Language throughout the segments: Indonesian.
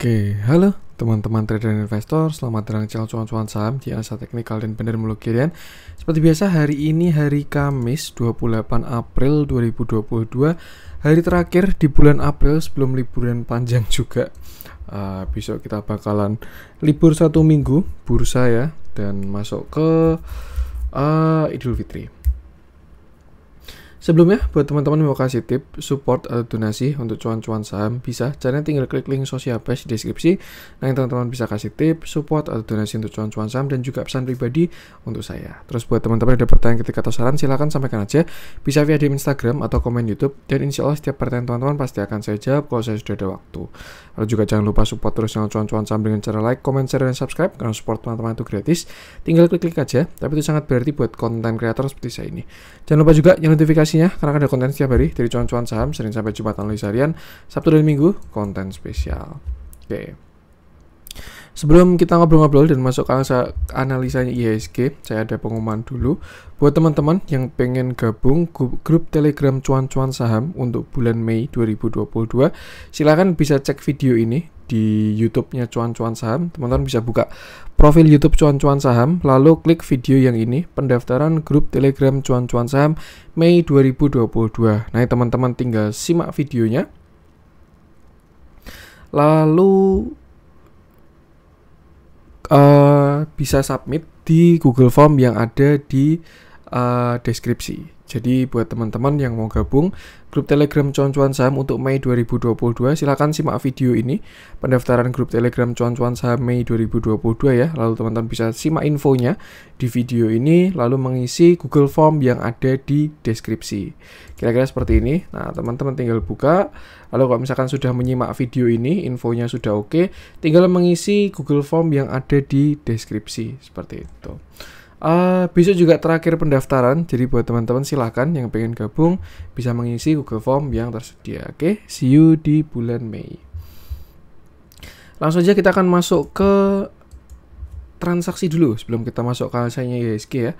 Oke, halo teman-teman trader dan investor, selamat datang di channel cuan-cuan saham di Asa Teknikal dan Bener Mulu Kirian. Seperti biasa hari ini hari Kamis 28 April 2022, hari terakhir di bulan April sebelum liburan panjang juga. Uh, besok kita bakalan libur satu minggu bursa ya dan masuk ke uh, Idul Fitri. Sebelumnya, buat teman-teman mau kasih tip, support atau donasi untuk cuan-cuan saham, bisa. Caranya tinggal klik link sosial page di deskripsi. Nah, teman-teman bisa kasih tip, support atau donasi untuk cuan-cuan saham, dan juga pesan pribadi untuk saya. Terus buat teman-teman yang ada pertanyaan ketika atau saran, silahkan sampaikan aja. Bisa via DM Instagram atau komen Youtube, dan insya Allah setiap pertanyaan teman-teman pasti akan saya jawab kalau saya sudah ada waktu. Lalu juga jangan lupa support terus channel cuan-cuan saham dengan cara like, comment, share, dan subscribe, karena support teman-teman itu gratis. Tinggal klik-klik aja, tapi itu sangat berarti buat konten kreator seperti saya ini. Jangan lupa juga yang notifikasi rekomendasinya karena ada konten setiap hari dari cuan-cuan saham sering sampai Jumat analisa harian, Sabtu dan Minggu konten spesial. Oke. Okay. Sebelum kita ngobrol-ngobrol dan masuk ke analisanya IHSG, saya ada pengumuman dulu. Buat teman-teman yang pengen gabung grup Telegram Cuan-Cuan Saham untuk bulan Mei 2022, silahkan bisa cek video ini di YouTube-nya cuan-cuan saham. Teman-teman bisa buka profil YouTube cuan-cuan saham, lalu klik video yang ini, pendaftaran grup Telegram cuan-cuan saham Mei 2022. Nah, teman-teman tinggal simak videonya. Lalu uh, bisa submit di Google Form yang ada di uh, deskripsi. Jadi buat teman-teman yang mau gabung grup Telegram cuan-cuan saham untuk Mei 2022 silahkan simak video ini pendaftaran grup Telegram cuan-cuan saham Mei 2022 ya. Lalu teman-teman bisa simak infonya di video ini lalu mengisi Google Form yang ada di deskripsi. Kira-kira seperti ini. Nah, teman-teman tinggal buka lalu kalau misalkan sudah menyimak video ini infonya sudah oke, tinggal mengisi Google Form yang ada di deskripsi seperti itu. Uh, eh, besok juga terakhir pendaftaran, jadi buat teman-teman silahkan yang pengen gabung bisa mengisi Google Form yang tersedia. Oke, okay? see you di bulan Mei. Langsung aja kita akan masuk ke transaksi dulu sebelum kita masuk ke hasilnya IHSG ya.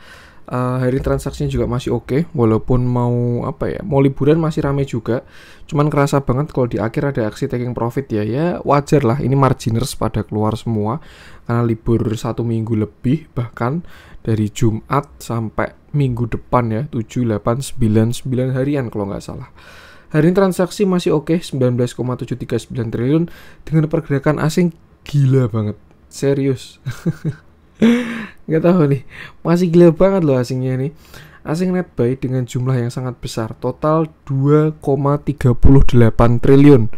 Uh, hari transaksinya juga masih oke, okay, walaupun mau apa ya, mau liburan masih rame juga. Cuman kerasa banget kalau di akhir ada aksi taking profit ya, ya wajar lah. Ini marginers pada keluar semua karena libur satu minggu lebih bahkan dari Jumat sampai minggu depan ya, 7, 8, 9, 9 harian kalau nggak salah. Hari ini transaksi masih oke, okay, 19,739 triliun dengan pergerakan asing gila banget serius nggak tahu nih masih gila banget loh asingnya ini. asing net buy dengan jumlah yang sangat besar total 2,38 triliun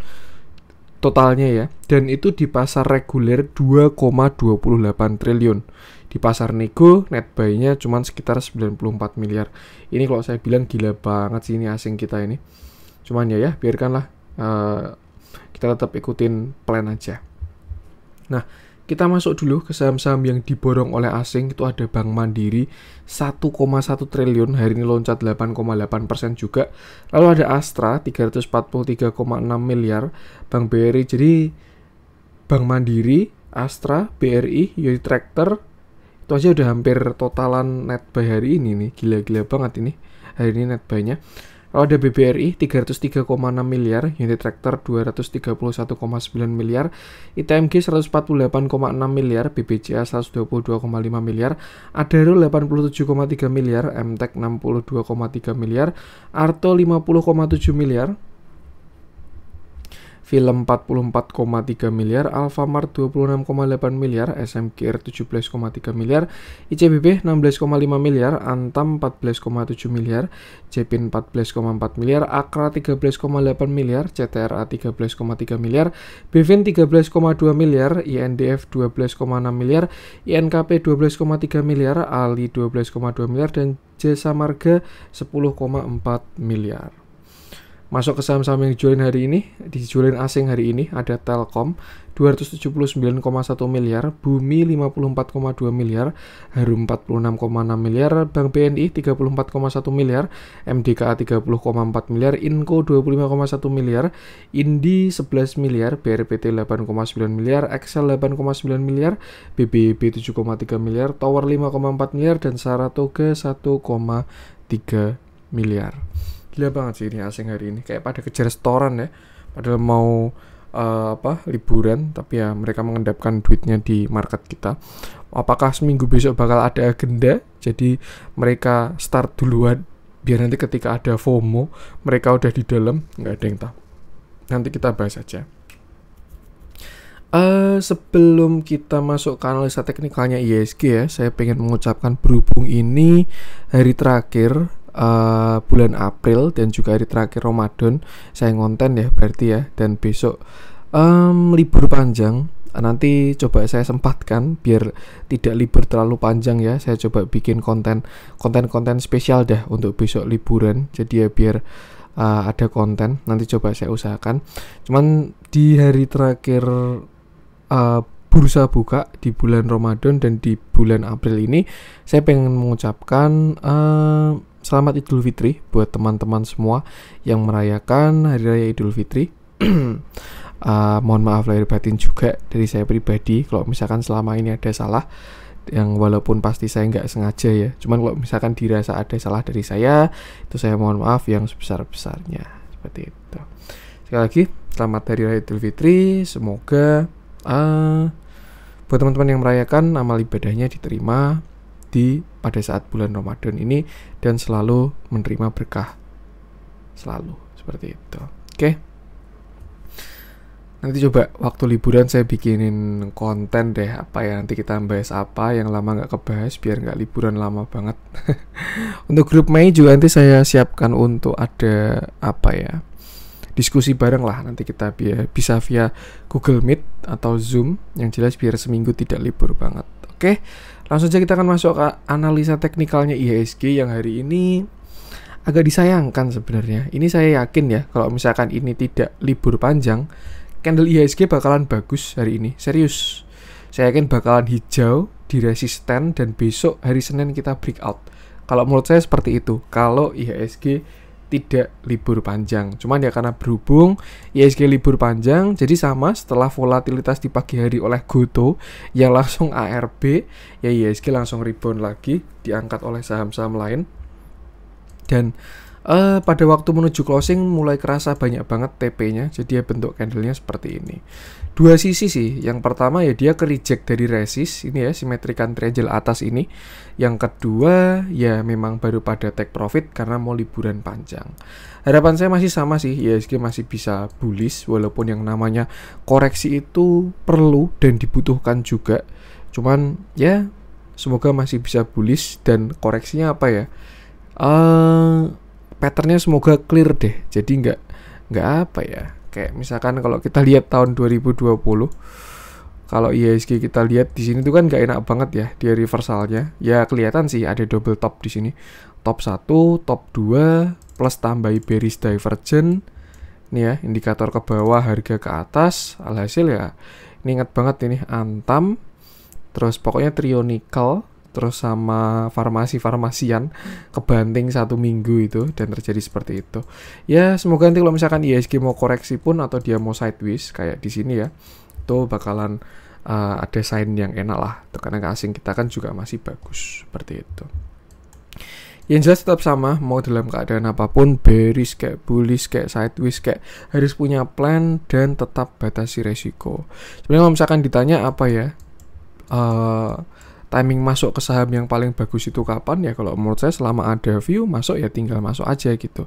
totalnya ya dan itu di pasar reguler 2,28 triliun di pasar nego net buy-nya cuma sekitar 94 miliar ini kalau saya bilang gila banget sih ini asing kita ini cuman ya ya biarkanlah uh, kita tetap ikutin plan aja nah kita masuk dulu ke saham-saham yang diborong oleh asing itu ada Bank Mandiri 1,1 triliun hari ini loncat 8,8% persen juga. Lalu ada Astra 343,6 miliar, Bank BRI jadi Bank Mandiri, Astra, BRI, Yoi Tractor itu aja udah hampir totalan net buy hari ini nih. Gila-gila banget ini. Hari ini net buy-nya. Roda BBRI 303,6 miliar, unit Tractor 231,9 miliar, ITMG 148,6 miliar, BBCA 122,5 miliar, Adaro 87,3 miliar, MTEK 62,3 miliar, Arto 50,7 miliar, film 44,3 miliar, Alfamart 26,8 miliar, SMKR 17,3 miliar, ICBB 16,5 miliar, Antam 14,7 miliar, Jepin 14,4 miliar, Akra 13,8 miliar, CTRA 13,3 miliar, Bevin 13,2 miliar, INDF 12,6 miliar, INKP 12,3 miliar, ALI 12,2 miliar, dan Jasa Marga 10,4 miliar. Masuk ke saham-saham yang dijualin hari ini, dijualin asing hari ini ada Telkom 279,1 miliar, Bumi 54,2 miliar, Harum 46,6 miliar, Bank BNI 34,1 miliar, MDKA 30,4 miliar, inco 25,1 miliar, Indi 11 miliar, BRPT 8,9 miliar, Excel 8,9 miliar, BBB 7,3 miliar, Tower 5,4 miliar, dan Saratoga 1,3 miliar gila banget sih ini asing hari ini kayak pada kejar setoran ya padahal mau uh, apa liburan tapi ya mereka mengendapkan duitnya di market kita apakah seminggu besok bakal ada agenda jadi mereka start duluan biar nanti ketika ada FOMO mereka udah di dalam nggak ada yang tahu nanti kita bahas aja Uh, sebelum kita masuk ke analisa teknikalnya ISG ya, saya pengen mengucapkan berhubung ini hari terakhir uh, bulan April dan juga hari terakhir Ramadan saya ngonten ya berarti ya dan besok um, libur panjang nanti coba saya sempatkan biar tidak libur terlalu panjang ya saya coba bikin konten konten-konten spesial dah untuk besok liburan jadi ya biar uh, ada konten nanti coba saya usahakan cuman di hari terakhir uh, bursa buka di bulan Ramadan dan di bulan April ini saya pengen mengucapkan uh, selamat Idul Fitri buat teman-teman semua yang merayakan Hari Raya Idul Fitri. uh, mohon maaf lahir batin juga dari saya pribadi kalau misalkan selama ini ada salah yang walaupun pasti saya nggak sengaja ya cuman kalau misalkan dirasa ada salah dari saya itu saya mohon maaf yang sebesar-besarnya seperti itu sekali lagi selamat hari raya idul fitri semoga uh, buat teman-teman yang merayakan amal ibadahnya diterima di pada saat bulan Ramadan ini dan selalu menerima berkah. Selalu seperti itu. Oke. Okay? Nanti coba waktu liburan saya bikinin konten deh apa ya nanti kita bahas apa yang lama nggak kebahas biar nggak liburan lama banget. untuk grup Mei juga nanti saya siapkan untuk ada apa ya diskusi bareng lah nanti kita biar bisa via Google Meet atau Zoom yang jelas biar seminggu tidak libur banget. Oke. Okay? Langsung saja kita akan masuk ke analisa teknikalnya IHSG yang hari ini agak disayangkan sebenarnya. Ini saya yakin ya, kalau misalkan ini tidak libur panjang, candle IHSG bakalan bagus hari ini. Serius. Saya yakin bakalan hijau, di resisten dan besok hari Senin kita breakout. Kalau menurut saya seperti itu. Kalau IHSG tidak libur panjang. Cuman ya karena berhubung ISG libur panjang, jadi sama setelah volatilitas di pagi hari oleh Goto yang langsung ARB, ya ISG langsung rebound lagi diangkat oleh saham-saham lain. Dan uh, pada waktu menuju closing mulai kerasa banyak banget TP-nya, jadi ya bentuk candle-nya seperti ini dua sisi sih. Yang pertama ya dia ke reject dari resist ini ya simetrikan triangle atas ini. Yang kedua ya memang baru pada take profit karena mau liburan panjang. Harapan saya masih sama sih, ya meski masih bisa bullish walaupun yang namanya koreksi itu perlu dan dibutuhkan juga. Cuman ya semoga masih bisa bullish dan koreksinya apa ya? Eh uh, patternnya semoga clear deh. Jadi nggak nggak apa ya kayak misalkan kalau kita lihat tahun 2020 kalau IHSG kita lihat di sini tuh kan gak enak banget ya di reversalnya ya kelihatan sih ada double top di sini top 1 top 2 plus tambah bearish divergent ini ya indikator ke bawah harga ke atas alhasil ya ini ingat banget ini antam terus pokoknya trionical terus sama farmasi-farmasian kebanting satu minggu itu dan terjadi seperti itu. Ya semoga nanti kalau misalkan ISG mau koreksi pun atau dia mau sideways kayak di sini ya, itu bakalan uh, ada sign yang enak lah. karena ke asing kita kan juga masih bagus seperti itu. Yang jelas tetap sama, mau dalam keadaan apapun, bearish kayak bullish kayak sideways kayak harus punya plan dan tetap batasi resiko. Sebenarnya kalau misalkan ditanya apa ya, uh, timing masuk ke saham yang paling bagus itu kapan ya kalau menurut saya selama ada view masuk ya tinggal masuk aja gitu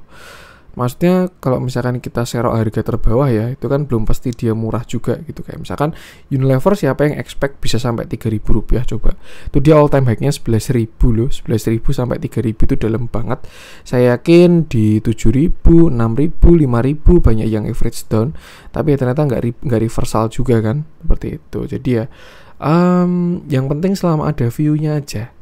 maksudnya kalau misalkan kita serok harga terbawah ya itu kan belum pasti dia murah juga gitu kayak misalkan Unilever siapa yang expect bisa sampai 3000 rupiah coba itu dia all time high-nya 11000 loh 11000 sampai 3000 itu dalam banget saya yakin di 7000 6000 5000 banyak yang average down tapi ya ternyata nggak nggak reversal juga kan seperti itu jadi ya um, yang penting selama ada view-nya aja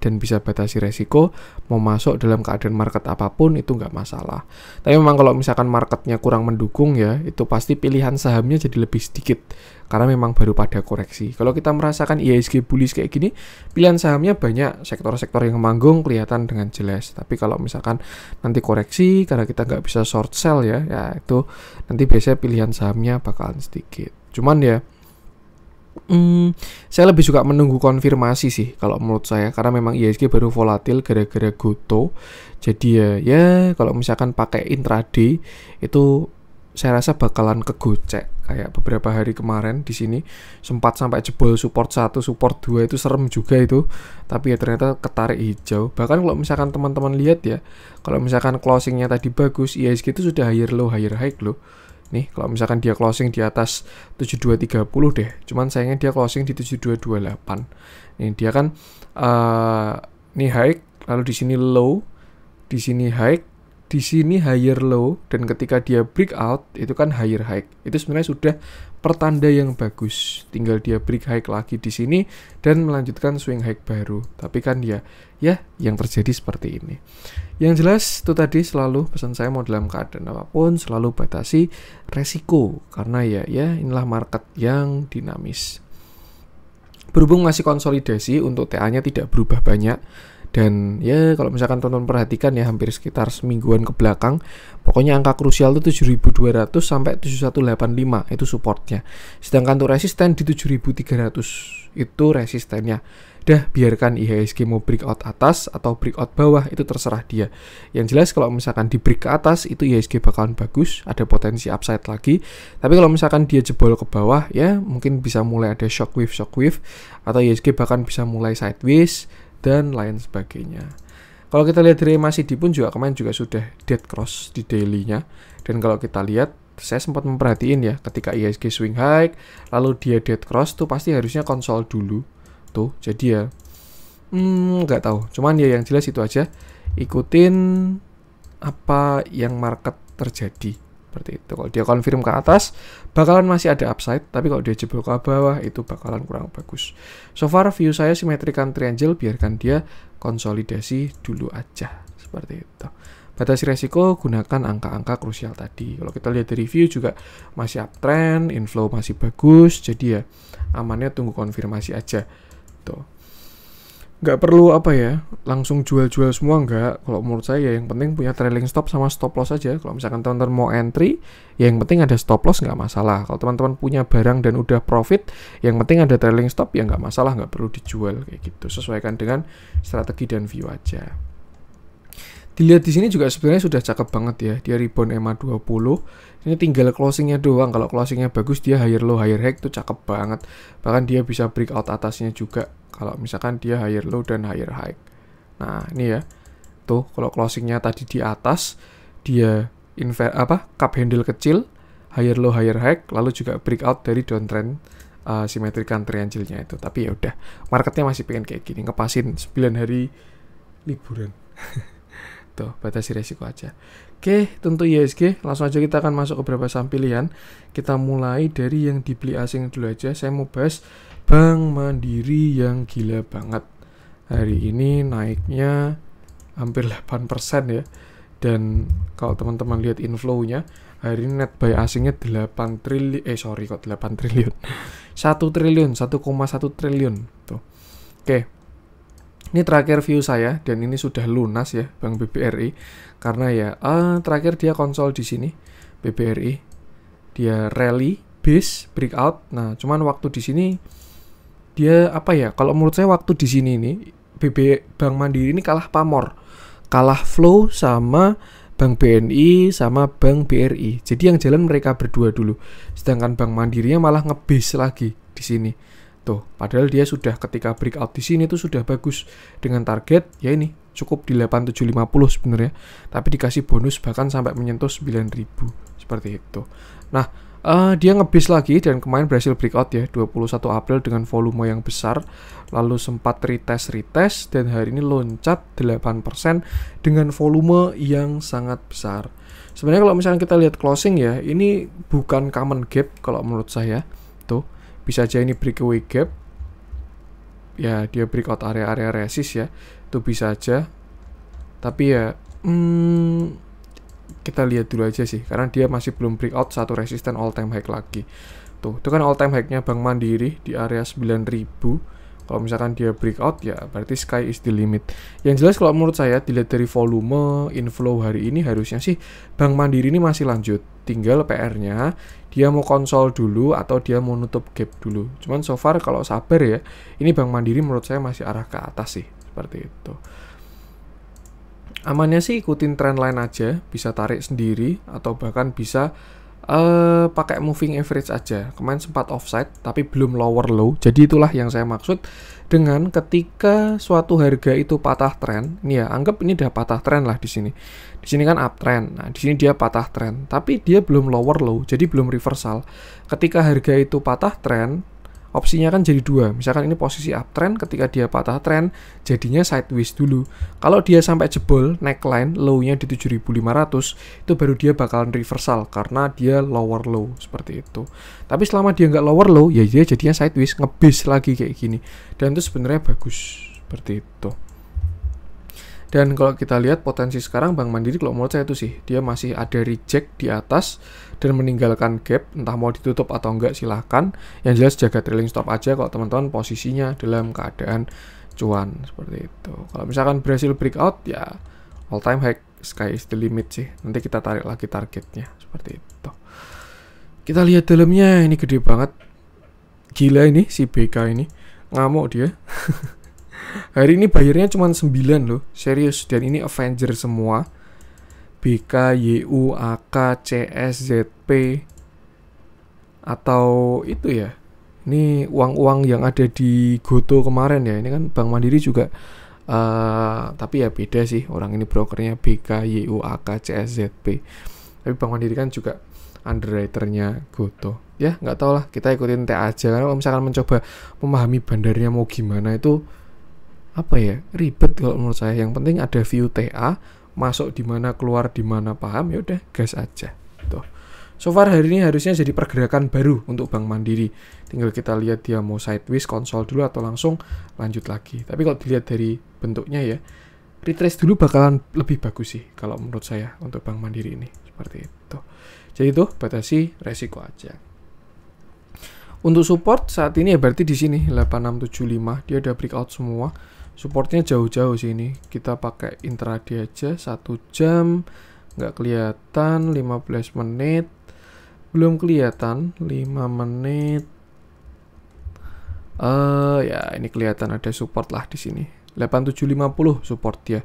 dan bisa batasi resiko mau masuk dalam keadaan market apapun itu nggak masalah tapi memang kalau misalkan marketnya kurang mendukung ya itu pasti pilihan sahamnya jadi lebih sedikit karena memang baru pada koreksi kalau kita merasakan IHSG e bullish kayak gini pilihan sahamnya banyak sektor-sektor yang manggung kelihatan dengan jelas tapi kalau misalkan nanti koreksi karena kita nggak bisa short sell ya ya itu nanti biasanya pilihan sahamnya bakalan sedikit cuman ya Hmm, saya lebih suka menunggu konfirmasi sih kalau menurut saya karena memang IHSG baru volatil gara-gara goto. Jadi ya ya kalau misalkan pakai intraday itu saya rasa bakalan kegocek kayak beberapa hari kemarin di sini sempat sampai jebol support 1, support 2 itu serem juga itu. Tapi ya ternyata ketarik hijau. Bahkan kalau misalkan teman-teman lihat ya, kalau misalkan closingnya tadi bagus, IHSG itu sudah higher low, higher high loh Nih, kalau misalkan dia closing di atas 7230 deh. Cuman sayangnya dia closing di 7228. Ini dia kan uh, nih high, lalu di sini low, di sini high, di sini higher low dan ketika dia break out itu kan higher high. Itu sebenarnya sudah pertanda yang bagus. Tinggal dia break high lagi di sini dan melanjutkan swing high baru. Tapi kan dia ya, ya yang terjadi seperti ini. Yang jelas itu tadi selalu pesan saya mau dalam keadaan apapun selalu batasi resiko karena ya ya inilah market yang dinamis. Berhubung masih konsolidasi untuk TA-nya tidak berubah banyak, dan ya kalau misalkan teman-teman perhatikan ya hampir sekitar semingguan ke belakang pokoknya angka krusial itu 7200 sampai 7185 itu supportnya sedangkan untuk resisten di 7300 itu resistennya dah biarkan IHSG mau breakout atas atau breakout bawah itu terserah dia yang jelas kalau misalkan di break ke atas itu IHSG bakalan bagus ada potensi upside lagi tapi kalau misalkan dia jebol ke bawah ya mungkin bisa mulai ada shockwave shockwave atau IHSG bahkan bisa mulai sideways dan lain sebagainya. Kalau kita lihat dari di pun juga kemarin juga sudah dead cross di daily-nya. Dan kalau kita lihat, saya sempat memperhatiin ya ketika IHSG swing high, lalu dia dead cross tuh pasti harusnya konsol dulu. Tuh, jadi ya hmm, nggak tahu. Cuman ya yang jelas itu aja. Ikutin apa yang market terjadi seperti itu. Kalau dia konfirm ke atas, bakalan masih ada upside, tapi kalau dia jebol ke bawah, itu bakalan kurang bagus. So far, view saya simetrikan triangle, biarkan dia konsolidasi dulu aja, seperti itu. Batasi resiko gunakan angka-angka krusial tadi. Kalau kita lihat dari review juga masih uptrend, inflow masih bagus, jadi ya amannya tunggu konfirmasi aja. Tuh nggak perlu apa ya langsung jual-jual semua nggak kalau menurut saya ya yang penting punya trailing stop sama stop loss aja kalau misalkan teman-teman mau entry ya yang penting ada stop loss nggak masalah kalau teman-teman punya barang dan udah profit yang penting ada trailing stop ya nggak masalah nggak perlu dijual kayak gitu sesuaikan dengan strategi dan view aja dilihat di sini juga sebenarnya sudah cakep banget ya dia rebound EMA 20 ini tinggal closingnya doang kalau closingnya bagus dia higher low higher high itu cakep banget bahkan dia bisa breakout atasnya juga kalau misalkan dia higher low dan higher high nah ini ya tuh kalau closingnya tadi di atas dia invert apa cup handle kecil higher low higher high lalu juga breakout dari downtrend uh, simetrikan triangle-nya itu tapi ya udah marketnya masih pengen kayak gini ngepasin 9 hari liburan gitu batasi resiko aja oke tentu ya, ISG langsung aja kita akan masuk ke beberapa saham pilihan kita mulai dari yang dibeli asing dulu aja saya mau bahas Bank Mandiri yang gila banget hari hmm. ini naiknya hampir 8% ya dan kalau teman-teman lihat inflownya hari ini net buy asingnya 8 triliun eh sorry kok 8 triliun 1 triliun 1,1 triliun tuh oke okay ini terakhir view saya dan ini sudah lunas ya Bank BBRI karena ya uh, terakhir dia konsol di sini BBRI dia rally base breakout. Nah, cuman waktu di sini dia apa ya? Kalau menurut saya waktu di sini ini BB Bank Mandiri ini kalah pamor, kalah flow sama Bank BNI sama Bank BRI. Jadi yang jalan mereka berdua dulu. Sedangkan Bank Mandirinya malah ngebis lagi di sini gitu. Padahal dia sudah ketika breakout di sini itu sudah bagus dengan target ya ini cukup di 8750 sebenarnya. Tapi dikasih bonus bahkan sampai menyentuh 9000 seperti itu. Nah, uh, dia ngebis lagi dan kemarin berhasil breakout ya 21 April dengan volume yang besar lalu sempat retest retest dan hari ini loncat 8% dengan volume yang sangat besar. Sebenarnya kalau misalnya kita lihat closing ya, ini bukan common gap kalau menurut saya bisa aja ini breakaway gap ya dia breakout area-area resist ya itu bisa aja tapi ya hmm, kita lihat dulu aja sih karena dia masih belum breakout satu resisten all time high lagi tuh itu kan all time high-nya Bank Mandiri di area 9000 kalau misalkan dia breakout ya berarti sky is the limit yang jelas kalau menurut saya dilihat dari volume inflow hari ini harusnya sih Bank Mandiri ini masih lanjut tinggal PR-nya dia mau konsol dulu atau dia mau nutup gap dulu. Cuman so far kalau sabar ya, ini Bank Mandiri menurut saya masih arah ke atas sih, seperti itu. Amannya sih ikutin trendline aja, bisa tarik sendiri atau bahkan bisa uh, pakai moving average aja. Kemarin sempat offside tapi belum lower low. Jadi itulah yang saya maksud dengan ketika suatu harga itu patah tren. Ini ya, anggap ini udah patah tren lah di sini. Di sini kan uptrend. Nah, di sini dia patah tren, tapi dia belum lower low, jadi belum reversal. Ketika harga itu patah tren, opsinya kan jadi dua. Misalkan ini posisi uptrend, ketika dia patah trend, jadinya sideways dulu. Kalau dia sampai jebol, neckline, low-nya di 7500, itu baru dia bakalan reversal, karena dia lower low, seperti itu. Tapi selama dia nggak lower low, ya dia jadinya sideways, ngebis lagi kayak gini. Dan itu sebenarnya bagus, seperti itu. Dan kalau kita lihat potensi sekarang Bank Mandiri kalau menurut saya itu sih, dia masih ada reject di atas dan meninggalkan gap, entah mau ditutup atau enggak silahkan. Yang jelas jaga trailing stop aja kalau teman-teman posisinya dalam keadaan cuan seperti itu. Kalau misalkan berhasil breakout ya all time high sky is the limit sih. Nanti kita tarik lagi targetnya seperti itu. Kita lihat dalamnya ini gede banget. Gila ini si BK ini. Ngamuk dia. Hari ini bayarnya cuma 9 loh, serius. Dan ini Avenger semua. BK, YU, AK, CS, ZP atau itu ya. Ini uang-uang yang ada di Goto kemarin ya. Ini kan Bank Mandiri juga uh, tapi ya beda sih. Orang ini brokernya BK, YU, AK, CS, ZP. Tapi Bank Mandiri kan juga underwriternya Goto ya nggak tau lah kita ikutin TA aja karena kalau misalkan mencoba memahami bandarnya mau gimana itu apa ya ribet kalau menurut saya yang penting ada view TA masuk di mana keluar di mana paham ya udah gas aja tuh so far hari ini harusnya jadi pergerakan baru untuk Bank Mandiri tinggal kita lihat dia mau sideways konsol dulu atau langsung lanjut lagi tapi kalau dilihat dari bentuknya ya retrace dulu bakalan lebih bagus sih kalau menurut saya untuk Bank Mandiri ini seperti itu jadi itu batasi resiko aja untuk support saat ini ya berarti di sini 8675 dia udah breakout semua supportnya jauh-jauh sih ini kita pakai intraday aja satu jam nggak kelihatan 15 menit belum kelihatan 5 menit eh uh, ya ini kelihatan ada support lah di sini 8750 support ya.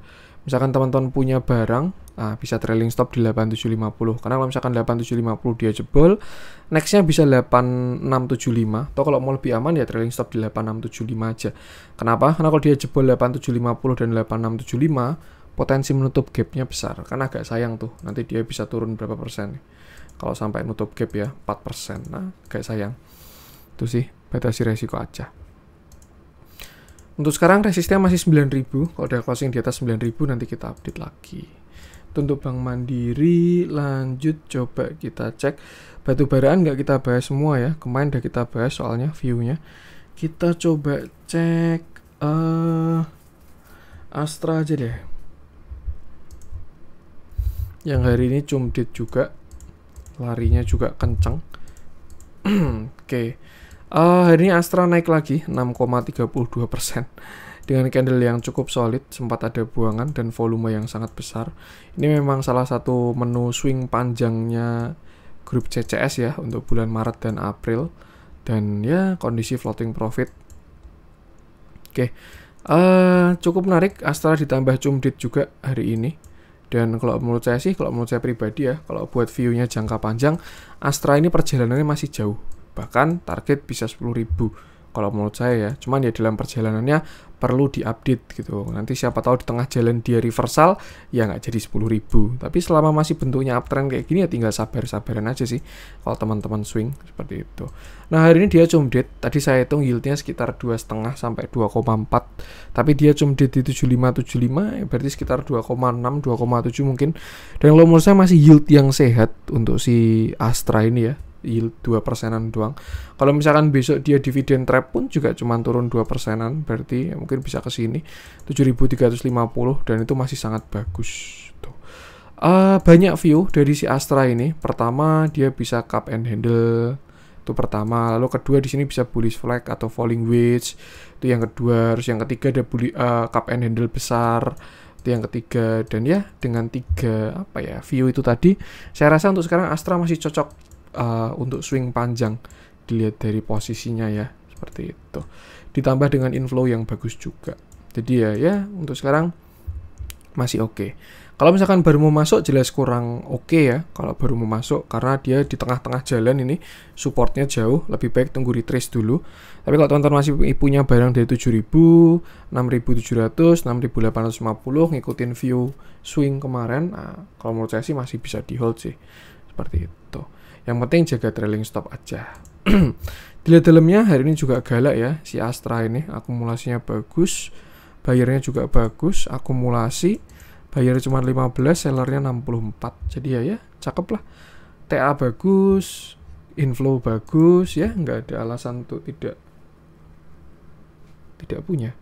misalkan teman-teman punya barang ah, bisa trailing stop di 8750 karena kalau misalkan 8750 dia jebol nextnya bisa 8675 atau kalau mau lebih aman ya trailing stop di 8675 aja kenapa? karena kalau dia jebol 8750 dan 8675 potensi menutup gapnya besar karena agak sayang tuh nanti dia bisa turun berapa persen kalau sampai nutup gap ya 4 persen nah kayak sayang itu sih batasi resiko aja untuk sekarang resistnya masih 9000. Kalau udah closing di atas 9000 nanti kita update lagi. Untuk Bank Mandiri lanjut coba kita cek batu baraan nggak kita bahas semua ya. Kemarin udah kita bahas soalnya view-nya. Kita coba cek uh, Astra aja deh. Yang hari ini cumdit juga. Larinya juga kencang. Oke. Okay Uh, hari ini Astra naik lagi 6,32 persen dengan candle yang cukup solid, sempat ada buangan dan volume yang sangat besar. Ini memang salah satu menu swing panjangnya grup CCS ya untuk bulan Maret dan April dan ya kondisi floating profit. Oke, okay. uh, eh, cukup menarik. Astra ditambah cumdit juga hari ini. Dan kalau menurut saya sih, kalau menurut saya pribadi ya, kalau buat view-nya jangka panjang, Astra ini perjalanannya masih jauh bahkan target bisa 10.000 kalau menurut saya ya cuman ya dalam perjalanannya perlu diupdate gitu nanti siapa tahu di tengah jalan dia reversal ya nggak jadi 10.000 tapi selama masih bentuknya uptrend kayak gini ya tinggal sabar-sabaran aja sih kalau teman-teman swing seperti itu nah hari ini dia cum date tadi saya hitung yieldnya sekitar dua setengah sampai 2,4 tapi dia cum date di 7575 ya berarti sekitar 2,6 2,7 mungkin dan kalau menurut saya masih yield yang sehat untuk si Astra ini ya yield 2 persenan doang. Kalau misalkan besok dia dividen trap pun juga cuma turun 2 persenan, berarti ya mungkin bisa ke sini 7350 dan itu masih sangat bagus. Uh, banyak view dari si Astra ini. Pertama, dia bisa cup and handle itu pertama lalu kedua di sini bisa bullish flag atau falling wedge itu yang kedua terus yang ketiga ada bully, uh, cup and handle besar itu yang ketiga dan ya dengan tiga apa ya view itu tadi saya rasa untuk sekarang Astra masih cocok Eh, untuk swing panjang dilihat dari posisinya ya seperti itu ditambah dengan inflow yang bagus juga jadi ya ya untuk sekarang masih oke okay. kalau misalkan baru mau masuk jelas kurang oke okay ya kalau baru mau masuk karena dia di tengah-tengah jalan ini supportnya jauh lebih baik tunggu retrace dulu tapi kalau teman-teman masih punya barang dari 7000 6700 6850 ngikutin view swing kemarin nah, kalau menurut saya sih masih bisa di hold sih seperti itu yang penting jaga trailing stop aja. Dilihat dalamnya hari ini juga galak ya si Astra ini, akumulasinya bagus, bayarnya juga bagus, akumulasi bayar cuma 15, sellernya 64. Jadi ya ya, cakep lah. TA bagus, inflow bagus ya, nggak ada alasan untuk tidak tidak punya.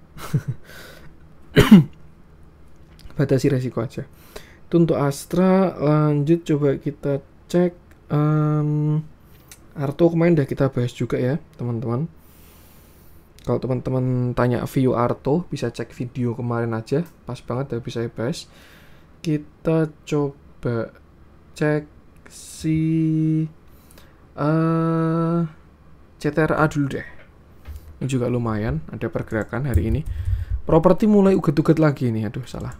Batasi resiko aja. Itu untuk Astra, lanjut coba kita cek um, Arto kemarin udah kita bahas juga ya teman-teman kalau teman-teman tanya view Arto bisa cek video kemarin aja pas banget udah bisa bahas kita coba cek si uh, eh, CTRA dulu deh ini juga lumayan ada pergerakan hari ini properti mulai uget-uget lagi nih aduh salah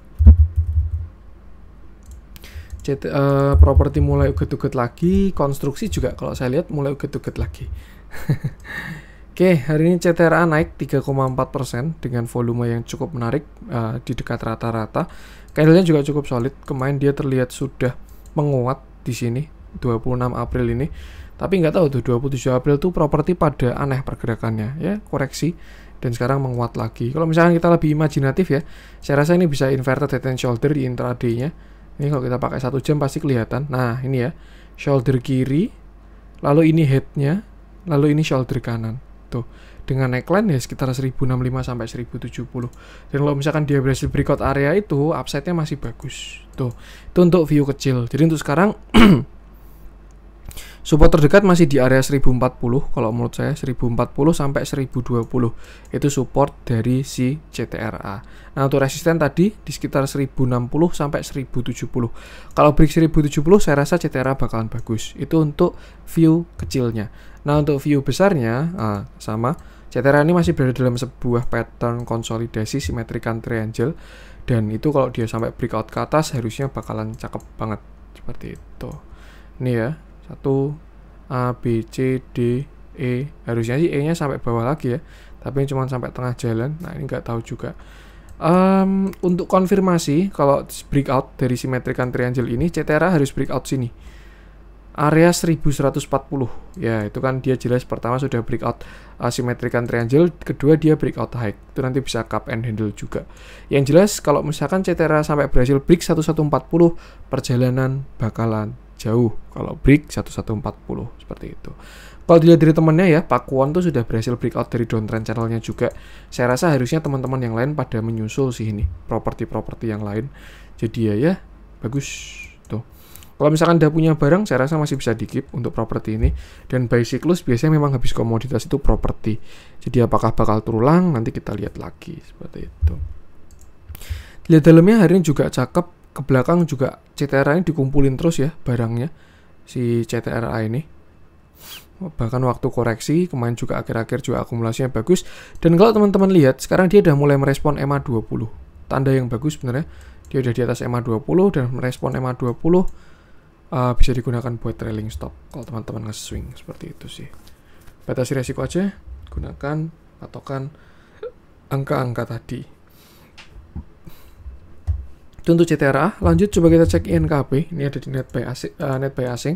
CT, uh, eh, properti mulai uget-uget lagi, konstruksi juga kalau saya lihat mulai uget-uget lagi. Oke, hari ini CTRA naik 3,4% dengan volume yang cukup menarik uh, di dekat rata-rata. Candlenya juga cukup solid. Kemarin dia terlihat sudah menguat di sini 26 April ini. Tapi nggak tahu tuh 27 April tuh properti pada aneh pergerakannya ya, koreksi dan sekarang menguat lagi. Kalau misalnya kita lebih imajinatif ya, saya rasa ini bisa inverted head and shoulder di intraday-nya ini kalau kita pakai satu jam pasti kelihatan. Nah, ini ya. Shoulder kiri, lalu ini headnya, lalu ini shoulder kanan. Tuh. Dengan neckline ya sekitar 1065 sampai 1070. Dan kalau misalkan dia berhasil breakout area itu, upside-nya masih bagus. Tuh. Itu untuk view kecil. Jadi untuk sekarang Support terdekat masih di area 1040 kalau menurut saya 1040 sampai 1020 itu support dari si CTRA. Nah, untuk resisten tadi di sekitar 1060 sampai 1070. Kalau break 1070 saya rasa CTRA bakalan bagus. Itu untuk view kecilnya. Nah, untuk view besarnya uh, sama CTRA ini masih berada dalam sebuah pattern konsolidasi simetrikan triangle dan itu kalau dia sampai breakout ke atas harusnya bakalan cakep banget seperti itu. Ini ya, 1 A B C D E harusnya sih E nya sampai bawah lagi ya tapi cuma sampai tengah jalan nah ini nggak tahu juga um, untuk konfirmasi kalau breakout dari symmetrical triangle ini Cetera harus breakout sini area 1140 ya itu kan dia jelas pertama sudah breakout asimetrikan eh, triangle kedua dia breakout high itu nanti bisa cup and handle juga yang jelas kalau misalkan Cetera sampai berhasil break 1140 perjalanan bakalan jauh. Kalau break 1140 seperti itu. Kalau dilihat dari temennya ya, Pak Kwon tuh sudah berhasil breakout dari downtrend channelnya juga. Saya rasa harusnya teman-teman yang lain pada menyusul sih ini, properti-properti yang lain. Jadi ya ya, bagus tuh. Kalau misalkan udah punya barang, saya rasa masih bisa dikip untuk properti ini. Dan by siklus biasanya memang habis komoditas itu properti. Jadi apakah bakal terulang, nanti kita lihat lagi seperti itu. Lihat dalamnya hari ini juga cakep, ke belakang juga CTR ini dikumpulin terus ya barangnya si CTR ini bahkan waktu koreksi kemarin juga akhir-akhir juga akumulasinya bagus dan kalau teman-teman lihat sekarang dia udah mulai merespon EMA 20 tanda yang bagus sebenarnya dia udah di atas EMA 20 dan merespon EMA 20 uh, bisa digunakan buat trailing stop kalau teman-teman nge-swing seperti itu sih batasi resiko aja gunakan atau kan angka-angka tadi contoh CTRA lanjut coba kita cek INKP, ini ada di netpay asing, uh, eh, netpay asing.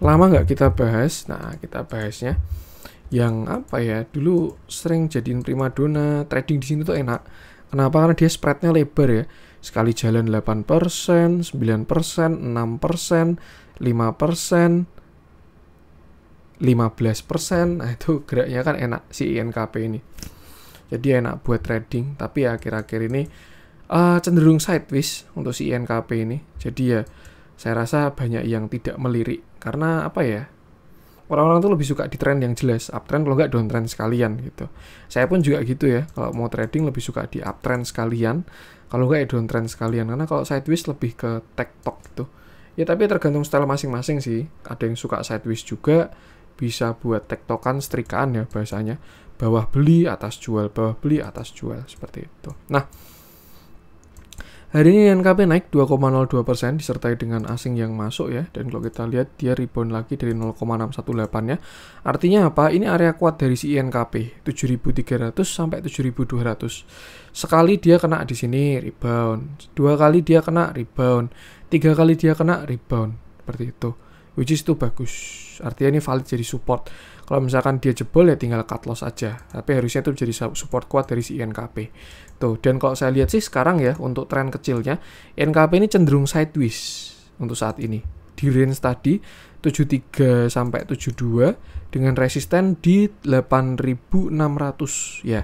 lama nggak kita bahas, nah kita bahasnya yang apa ya, dulu sering jadiin primadona, trading di sini tuh enak, kenapa? Karena dia spreadnya lebar ya, sekali jalan 8%, 9%, 6%, 5%, 15%, nah itu geraknya kan enak si INKP ini. Jadi enak buat trading, tapi ya akhir-akhir ini uh, cenderung sideways untuk si INKP ini. Jadi ya saya rasa banyak yang tidak melirik karena apa ya? Orang-orang tuh lebih suka di trend yang jelas, uptrend kalau nggak downtrend sekalian gitu. Saya pun juga gitu ya, kalau mau trading lebih suka di uptrend sekalian, kalau nggak ya downtrend sekalian. Karena kalau sideways lebih ke tektok gitu. Ya tapi tergantung style masing-masing sih. Ada yang suka sideways juga, bisa buat tektokan setrikaan ya bahasanya. Bawah beli, atas jual, bawah beli, atas jual seperti itu. Nah, Hari ini INKP naik 2,02% persen disertai dengan asing yang masuk ya. Dan kalau kita lihat dia rebound lagi dari 0,618 ya. Artinya apa? Ini area kuat dari si INKP 7300 sampai 7200. Sekali dia kena di sini rebound, dua kali dia kena rebound, tiga kali dia kena rebound. Seperti itu. Which is itu bagus. Artinya ini valid jadi support. Kalau misalkan dia jebol ya tinggal cut loss aja. Tapi harusnya itu jadi support kuat dari si INKP. Tuh, gitu. dan kalau saya lihat sih sekarang ya untuk tren kecilnya NKP ini cenderung sideways untuk saat ini. Di range tadi 73 sampai 72 dengan resisten di 8600 ya.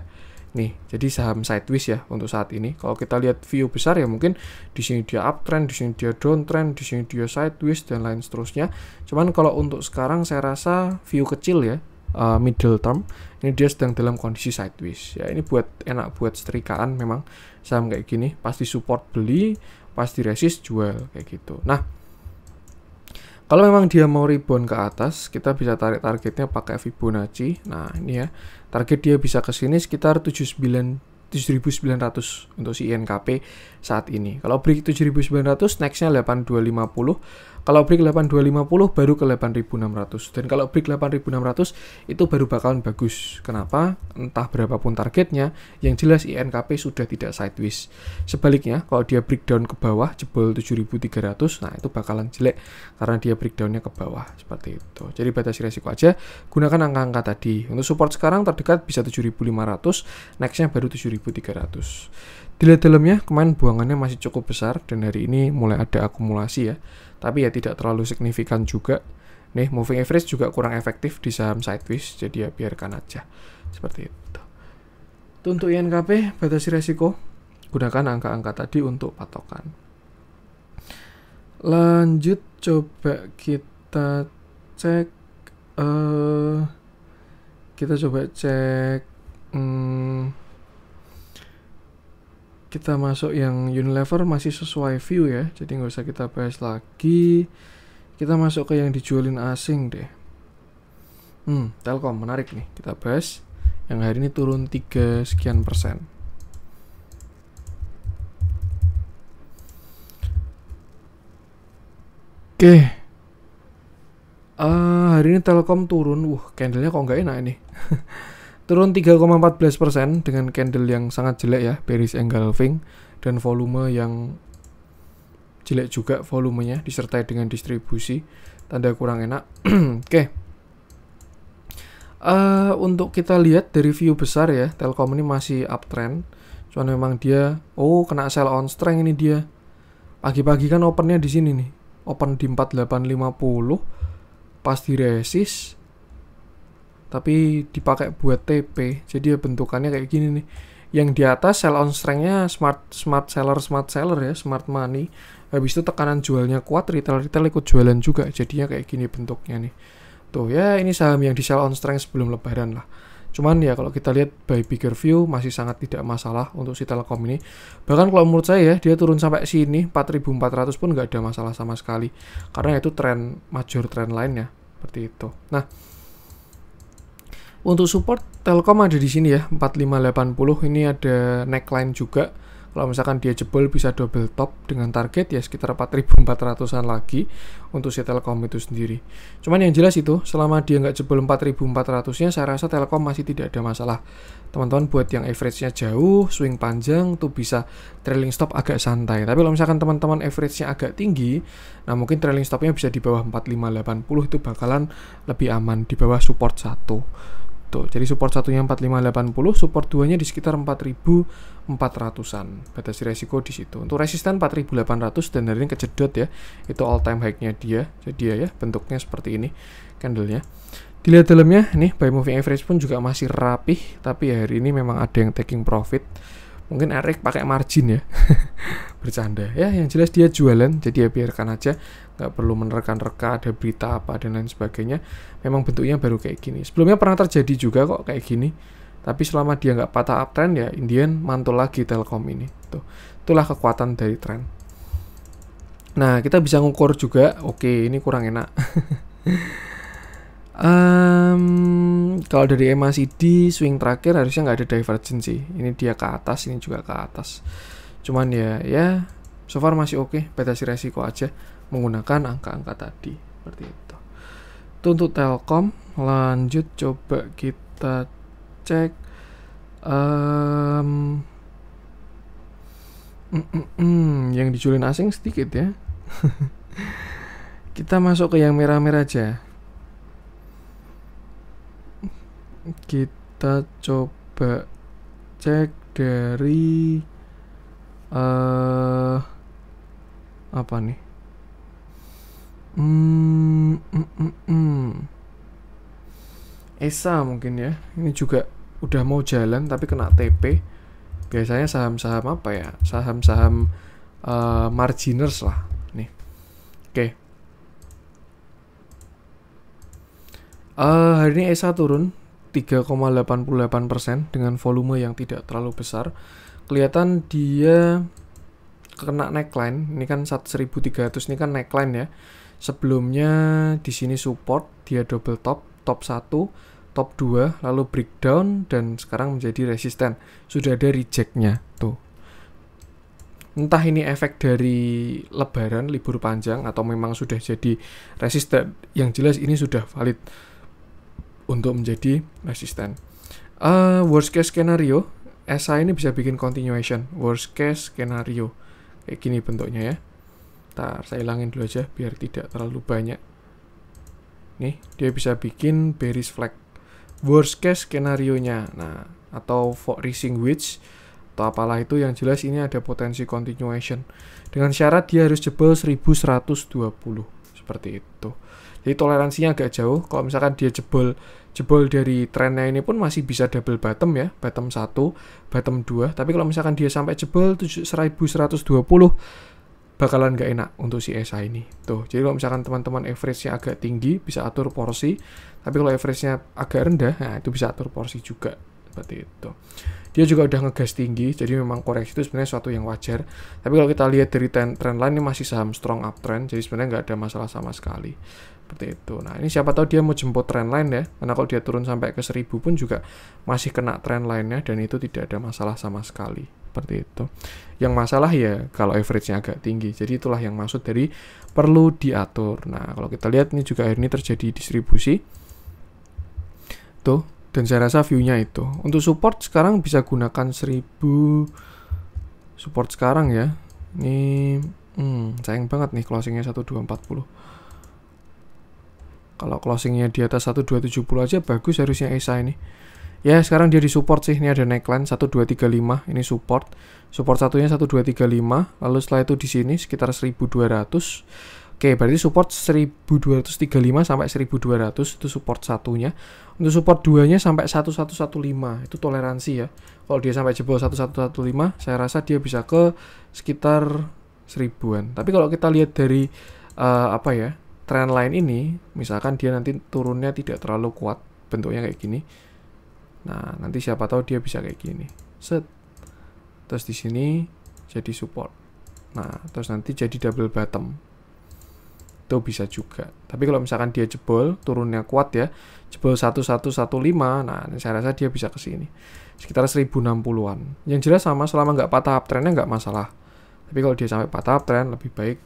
Nih, jadi saham sideways ya untuk saat ini. Kalau kita lihat view besar ya mungkin di sini dia uptrend, di sini dia downtrend, di sini dia sideways dan lain seterusnya. Cuman kalau untuk sekarang saya rasa view kecil ya uh, middle term ini dia sedang dalam kondisi sideways ya ini buat enak buat setrikaan memang saham kayak gini pasti support beli pasti resist jual kayak gitu nah kalau memang dia mau rebound ke atas, kita bisa tarik targetnya pakai Fibonacci. Nah, ini ya. Target dia bisa ke sini sekitar 79 7900 untuk si INKP saat ini. Kalau break 7900, nextnya 8250 kalau break 8250 baru ke 8600. Dan kalau break 8600 itu baru bakalan bagus. Kenapa? Entah berapapun targetnya, yang jelas INKP sudah tidak sideways. Sebaliknya, kalau dia breakdown ke bawah jebol 7300, nah itu bakalan jelek karena dia breakdownnya ke bawah seperti itu. Jadi batasi resiko aja gunakan angka-angka tadi. Untuk support sekarang terdekat bisa 7500, nextnya baru 7300. Dilihat dalamnya, kemarin buangannya masih cukup besar dan hari ini mulai ada akumulasi ya. Tapi ya tidak terlalu signifikan juga. Nih, moving average juga kurang efektif di saham sideways, jadi ya biarkan aja. Seperti itu. Untuk INKP, batasi resiko. Gunakan angka-angka tadi untuk patokan. Lanjut, coba kita cek... Uh, kita coba cek... Hmm, kita masuk yang Unilever masih sesuai view ya jadi nggak usah kita bahas lagi kita masuk ke yang dijualin asing deh hmm Telkom menarik nih kita bahas yang hari ini turun 3 sekian persen Oke. Okay. Uh, eh, hari ini Telkom turun. wah candlenya kok nggak enak ini. turun 3,14% dengan candle yang sangat jelek ya, bearish engulfing dan volume yang jelek juga volumenya disertai dengan distribusi tanda kurang enak. Oke. Okay. Uh, eh, untuk kita lihat dari view besar ya, Telkom ini masih uptrend. Cuman memang dia oh kena sell on strength ini dia. Pagi-pagi kan opennya di sini nih. Open di 4850 pas di resist tapi dipakai buat TP jadi ya bentukannya kayak gini nih yang di atas sell on strength smart smart seller smart seller ya smart money habis itu tekanan jualnya kuat retail retail ikut jualan juga jadinya kayak gini bentuknya nih tuh ya ini saham yang di sell on strength sebelum lebaran lah cuman ya kalau kita lihat by bigger view masih sangat tidak masalah untuk si Telkom ini bahkan kalau menurut saya ya dia turun sampai sini 4400 pun nggak ada masalah sama sekali karena itu tren major trend lainnya seperti itu nah untuk support Telkom ada di sini ya 4580 ini ada neckline juga. Kalau misalkan dia jebol bisa double top dengan target ya sekitar 4400-an lagi untuk si Telkom itu sendiri. Cuman yang jelas itu selama dia nggak jebol 4400-nya saya rasa Telkom masih tidak ada masalah. Teman-teman buat yang average-nya jauh, swing panjang tuh bisa trailing stop agak santai. Tapi kalau misalkan teman-teman average-nya agak tinggi, nah mungkin trailing stopnya bisa di bawah 4580 itu bakalan lebih aman di bawah support 1 gitu. jadi support satunya 4580, support duanya di sekitar 4400-an. Batas resiko di situ. Untuk resisten 4800 dan hari ini kejedot ya. Itu all time high-nya dia. Jadi dia ya, ya bentuknya seperti ini candle-nya. Dilihat dalamnya, nih by moving average pun juga masih rapih, tapi ya hari ini memang ada yang taking profit mungkin Erik pakai margin ya bercanda ya yang jelas dia jualan jadi ya biarkan aja nggak perlu menerka-nerka ada berita apa dan lain sebagainya memang bentuknya baru kayak gini sebelumnya pernah terjadi juga kok kayak gini tapi selama dia nggak patah uptrend ya Indian mantul lagi Telkom ini tuh itulah kekuatan dari tren nah kita bisa ngukur juga oke ini kurang enak Um, kalau dari MACD swing terakhir harusnya nggak ada divergence sih. Ini dia ke atas, ini juga ke atas. Cuman ya, ya so far masih oke. Okay. Batasi resiko aja menggunakan angka-angka tadi seperti itu. Itu untuk Telkom. Lanjut coba kita cek. Um, mm, mm, yang dijulin asing sedikit ya. kita masuk ke yang merah-merah aja. kita coba cek dari uh, apa nih hmm, mm, mm, mm. ESA mungkin ya ini juga udah mau jalan tapi kena TP biasanya saham-saham apa ya saham-saham uh, marginers lah nih oke okay. uh, eh, hari ini ESA turun 3,88% dengan volume yang tidak terlalu besar. Kelihatan dia kena neckline. Ini kan 1300 ini kan neckline ya. Sebelumnya di sini support, dia double top, top 1, top 2, lalu breakdown dan sekarang menjadi resisten. Sudah ada rejectnya tuh. Entah ini efek dari lebaran libur panjang atau memang sudah jadi resisten. Yang jelas ini sudah valid untuk menjadi resisten. Uh, worst case scenario, SI ini bisa bikin continuation. Worst case scenario. Kayak gini bentuknya ya. Ntar saya hilangin dulu aja biar tidak terlalu banyak. Nih, dia bisa bikin bearish flag. Worst case skenario-nya. Nah, atau for rising witch atau apalah itu yang jelas ini ada potensi continuation. Dengan syarat dia harus jebol 1120 seperti itu. Jadi toleransinya agak jauh. Kalau misalkan dia jebol jebol dari trennya ini pun masih bisa double bottom ya, bottom 1, bottom 2. Tapi kalau misalkan dia sampai jebol 1120 bakalan nggak enak untuk si ESA ini. Tuh, jadi kalau misalkan teman-teman average-nya agak tinggi bisa atur porsi, tapi kalau average-nya agak rendah, nah itu bisa atur porsi juga seperti itu. Dia juga udah ngegas tinggi, jadi memang koreksi itu sebenarnya suatu yang wajar. Tapi kalau kita lihat dari trend, trend line ini masih saham strong uptrend, jadi sebenarnya nggak ada masalah sama sekali seperti itu. Nah, ini siapa tahu dia mau jemput trendline ya. Karena kalau dia turun sampai ke 1000 pun juga masih kena trendline-nya dan itu tidak ada masalah sama sekali. Seperti itu. Yang masalah ya kalau average-nya agak tinggi. Jadi itulah yang maksud dari perlu diatur. Nah, kalau kita lihat ini juga ini terjadi distribusi. Tuh, dan saya rasa view-nya itu. Untuk support sekarang bisa gunakan 1000 support sekarang ya. Ini hmm, sayang banget nih closingnya 1240 kalau closingnya di atas 1270 aja bagus harusnya ESA ini. Ya sekarang dia di support sih, ini ada neckline 1235, ini support. Support satunya 1235, lalu setelah itu di sini sekitar 1200. Oke, berarti support 1235 sampai 1200 itu support satunya. Untuk support duanya sampai 1115, itu toleransi ya. Kalau dia sampai jebol 1115, saya rasa dia bisa ke sekitar seribuan. Tapi kalau kita lihat dari uh, apa ya? trend line ini, misalkan dia nanti turunnya tidak terlalu kuat, bentuknya kayak gini. Nah, nanti siapa tahu dia bisa kayak gini. Set. Terus di sini jadi support. Nah, terus nanti jadi double bottom. Itu bisa juga. Tapi kalau misalkan dia jebol, turunnya kuat ya. Jebol 1115, nah saya rasa dia bisa ke sini. Sekitar 1060-an. Yang jelas sama selama nggak patah uptrendnya nggak masalah. Tapi kalau dia sampai patah uptrend, lebih baik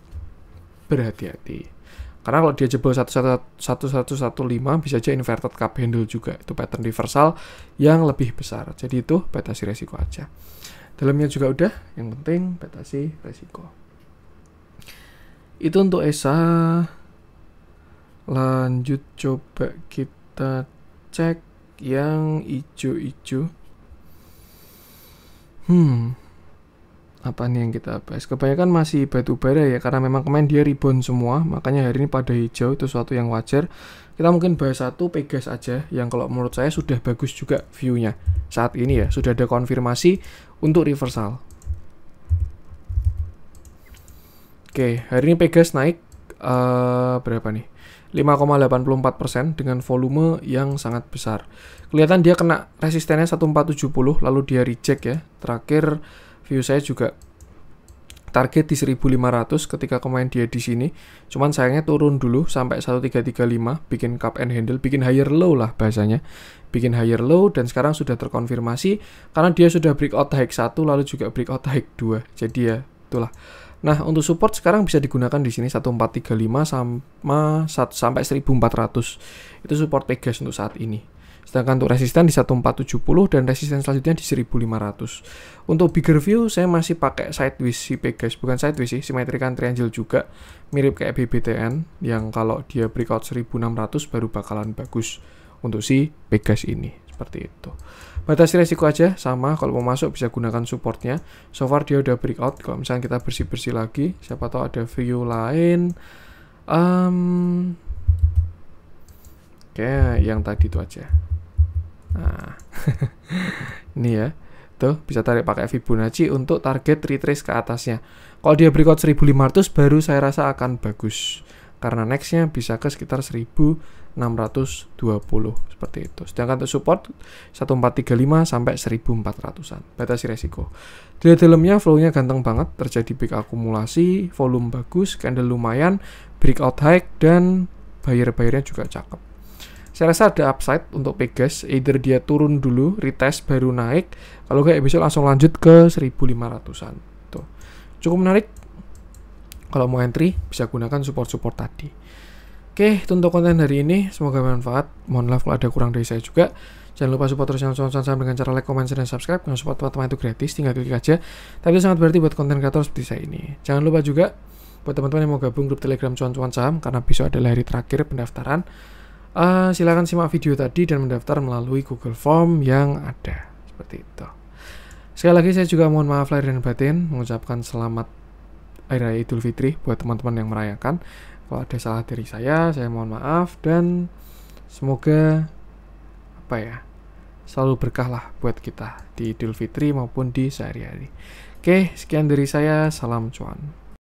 berhati-hati. Karena kalau dia jebol 11115 bisa aja inverted cup handle juga. Itu pattern reversal yang lebih besar. Jadi itu batasi resiko aja. Dalamnya juga udah, yang penting batasi resiko. Itu untuk ESA. Lanjut coba kita cek yang ijo-ijo. Hmm, apa nih yang kita bahas kebanyakan masih batu bara ya karena memang kemarin dia rebound semua makanya hari ini pada hijau itu suatu yang wajar kita mungkin bahas satu Pegas aja yang kalau menurut saya sudah bagus juga viewnya saat ini ya sudah ada konfirmasi untuk reversal oke hari ini Pegas naik uh, berapa nih 5,84% dengan volume yang sangat besar kelihatan dia kena resistennya 1470 lalu dia reject ya terakhir view saya juga target di 1500 ketika kemarin dia di sini. Cuman sayangnya turun dulu sampai 1335 bikin cup and handle, bikin higher low lah bahasanya. Bikin higher low dan sekarang sudah terkonfirmasi karena dia sudah breakout high 1 lalu juga breakout high 2. Jadi ya itulah. Nah, untuk support sekarang bisa digunakan di sini 1435 sama sampai 1400. Itu support Pegas untuk saat ini. Sedangkan untuk resisten di 1470 dan resisten selanjutnya di 1500. Untuk bigger view saya masih pakai sideways CP guys, bukan sideways sih, simetrikan triangle juga, mirip kayak BBTN yang kalau dia breakout 1600 baru bakalan bagus untuk si Pegas ini seperti itu. Batasi resiko aja sama kalau mau masuk bisa gunakan supportnya. So far dia udah breakout. Kalau misalnya kita bersih-bersih lagi, siapa tahu ada view lain. Um, Oke, okay, yang tadi itu aja. Nah, ini ya. Tuh, bisa tarik pakai Fibonacci untuk target retrace ke atasnya. Kalau dia breakout 1500 baru saya rasa akan bagus. Karena nextnya bisa ke sekitar 1620 seperti itu. Sedangkan untuk support 1435 sampai 1400-an. Batasi resiko. Di dalamnya flow-nya ganteng banget, terjadi big akumulasi, volume bagus, candle lumayan, breakout high dan bayar bayarnya juga cakep. Saya rasa ada upside untuk Pegas, either dia turun dulu, retest baru naik, kalau kayak ya besok langsung lanjut ke 1500-an. Tuh. Cukup menarik. Kalau mau entry, bisa gunakan support-support tadi. Oke, itu untuk konten hari ini. Semoga bermanfaat. Mohon maaf kalau ada kurang dari saya juga. Jangan lupa support terus channel Sonsan dengan cara like, comment, share, dan subscribe. Karena support teman-teman itu gratis, tinggal klik aja. Tapi sangat berarti buat konten kreator seperti saya ini. Jangan lupa juga buat teman-teman yang mau gabung grup Telegram Cuan Cuan Saham karena besok adalah hari terakhir pendaftaran uh, silakan simak video tadi dan mendaftar melalui Google Form yang ada seperti itu. Sekali lagi saya juga mohon maaf lahir dan batin mengucapkan selamat Hari Raya Idul Fitri buat teman-teman yang merayakan. Kalau ada salah dari saya, saya mohon maaf dan semoga apa ya selalu berkah lah buat kita di Idul Fitri maupun di sehari-hari. Oke, sekian dari saya. Salam cuan.